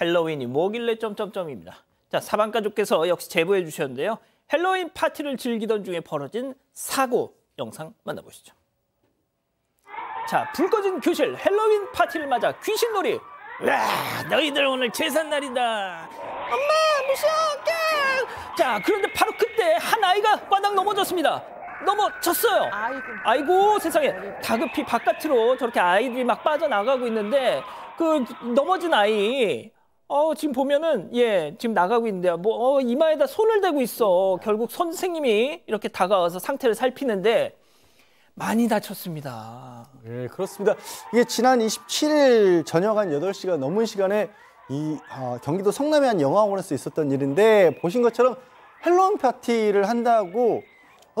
헬로윈이 뭐길래 점점점입니다. 자, 사방가족께서 역시 제보해 주셨는데요. 헬로윈 파티를 즐기던 중에 벌어진 사고 영상 만나보시죠. 자, 불 꺼진 교실 헬로윈 파티를 맞아 귀신놀이. 와, 너희들 오늘 제삿날이다. 엄마, 무서워. 깡! 자, 그런데 바로 그때 한 아이가 바닥 넘어졌습니다. 넘어졌어요. 아이고. 아이고, 세상에. 다급히 바깥으로 저렇게 아이들이 막 빠져나가고 있는데 그 넘어진 아이 어, 지금 보면은, 예, 지금 나가고 있는데요. 뭐, 어, 이마에다 손을 대고 있어. 결국 선생님이 이렇게 다가와서 상태를 살피는데, 많이 다쳤습니다. 예, 그렇습니다. 이게 지난 27일 저녁 한 8시가 넘은 시간에 이 어, 경기도 성남의 한 영화원에서 있었던 일인데 보신 것처럼 헬로윈 파티를 한다고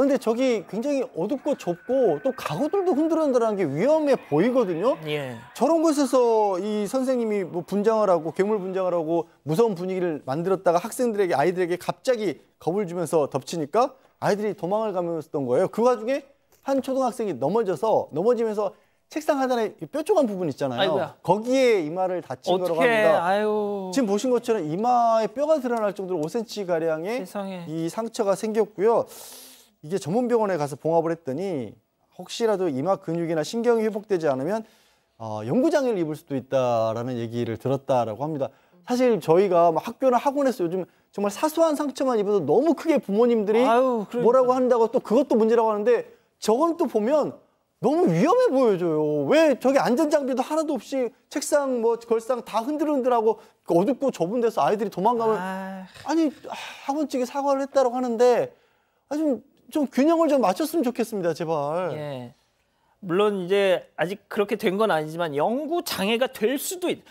어, 근데 저기 굉장히 어둡고 좁고 또 가구들도 흔들흔들한 게 위험해 보이거든요. 예. 저런 곳에서 이 선생님이 뭐 분장을 하고 괴물 분장을 하고 무서운 분위기를 만들었다가 학생들에게 아이들에게 갑자기 겁을 주면서 덮치니까 아이들이 도망을 가면서던 거예요. 그 와중에 한 초등학생이 넘어져서 넘어지면서 책상 하단에 뾰족한 부분 있잖아요. 아이고야. 거기에 이마를 다친 어떡해. 거라고 합니다. 아유. 지금 보신 것처럼 이마에 뼈가 드러날 정도로 5cm 가량의 세상에. 이 상처가 생겼고요. 이게 전문병원에 가서 봉합을 했더니 혹시라도 이마 근육이나 신경이 회복되지 않으면 어, 연구장애를 입을 수도 있다라는 얘기를 들었다라고 합니다. 사실 저희가 학교나 학원에서 요즘 정말 사소한 상처만 입어도 너무 크게 부모님들이 아유, 그러니까. 뭐라고 한다고 또 그것도 문제라고 하는데 저건 또 보면 너무 위험해 보여져요. 왜 저기 안전장비도 하나도 없이 책상 뭐 걸상 다 흔들흔들하고 어둡고 좁은 데서 아이들이 도망가면 아유. 아니 학원 측이 사과를 했다고 하는데 아좀 좀 균형을 좀 맞췄으면 좋겠습니다, 제발. 예. 물론 이제 아직 그렇게 된 건 아니지만 연구 장애가 될 수도 있.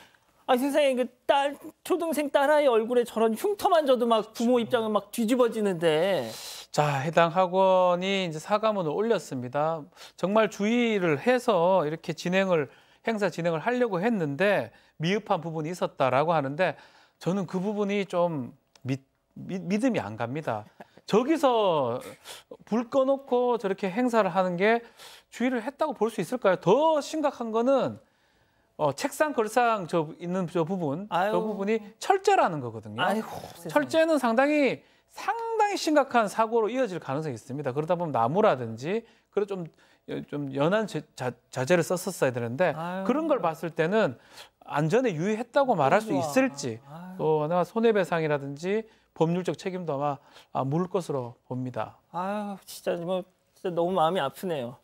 아 세상에 그 딸 초등생 딸아이 얼굴에 저런 흉터만 줘도 막 부모 입장은 막 뒤집어지는데. 자 해당 학원이 이제 사과문을 올렸습니다. 정말 주의를 해서 이렇게 진행을 행사 진행을 하려고 했는데 미흡한 부분이 있었다라고 하는데 저는 그 부분이 좀 믿, 믿, 믿음이 안 갑니다. 저기서 불 꺼놓고 저렇게 행사를 하는 게 주의를 했다고 볼 수 있을까요? 더 심각한 거는 어, 책상 걸상 저 있는 저 부분, 아유. 저 부분이 철제라는 거거든요. 아이고, 철제는 상당히 상당히 심각한 사고로 이어질 가능성이 있습니다. 그러다 보면 나무라든지 그래 좀, 좀 연한 제, 자, 자재를 썼었어야 되는데 아유. 그런 걸 봤을 때는 안전에 유의했다고 말할 수 있을지 또 아마 손해배상이라든지 법률적 책임도 아마 아, 물을 것으로 봅니다. 아 진짜 뭐 진짜 너무 마음이 아프네요.